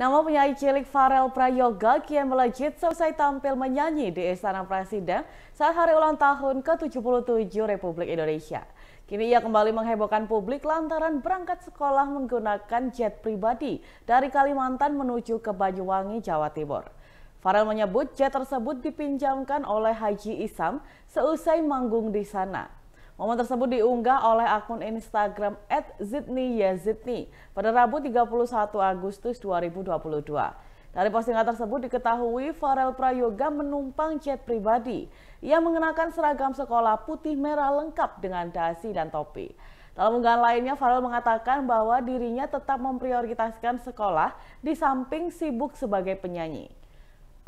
Nama penyanyi cilik Farel Prayoga kian melejit selesai tampil menyanyi di Istana Presiden saat hari ulang tahun ke-77 Republik Indonesia. Kini ia kembali menghebohkan publik lantaran berangkat sekolah menggunakan jet pribadi dari Kalimantan menuju ke Banyuwangi, Jawa Timur. Farel menyebut jet tersebut dipinjamkan oleh Haji Isam seusai manggung di sana. Momen tersebut diunggah oleh akun Instagram @zidniyazidni pada Rabu 31 Agustus 2022. Dari postingan tersebut diketahui Farel Prayoga menumpang jet pribadi. Ia mengenakan seragam sekolah putih merah lengkap dengan dasi dan topi. Dalam unggahan lainnya, Farel mengatakan bahwa dirinya tetap memprioritaskan sekolah di samping sibuk sebagai penyanyi.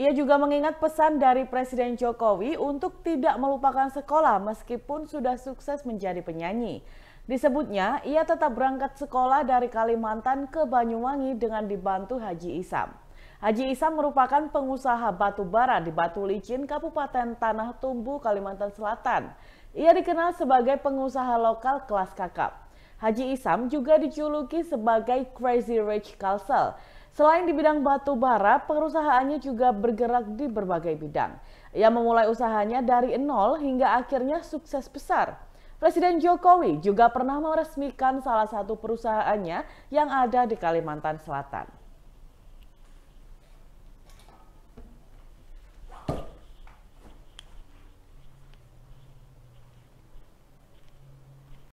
Ia juga mengingat pesan dari Presiden Jokowi untuk tidak melupakan sekolah meskipun sudah sukses menjadi penyanyi. Disebutnya, ia tetap berangkat sekolah dari Kalimantan ke Banyuwangi dengan dibantu Haji Isam. Haji Isam merupakan pengusaha batu bara di Batu Licin, Kabupaten Tanah Tumbuh, Kalimantan Selatan. Ia dikenal sebagai pengusaha lokal kelas kakap. Haji Isam juga dijuluki sebagai Crazy Rich Kalsel. Selain di bidang batu bara, perusahaannya juga bergerak di berbagai bidang. Ia memulai usahanya dari nol hingga akhirnya sukses besar. Presiden Jokowi juga pernah meresmikan salah satu perusahaannya yang ada di Kalimantan Selatan.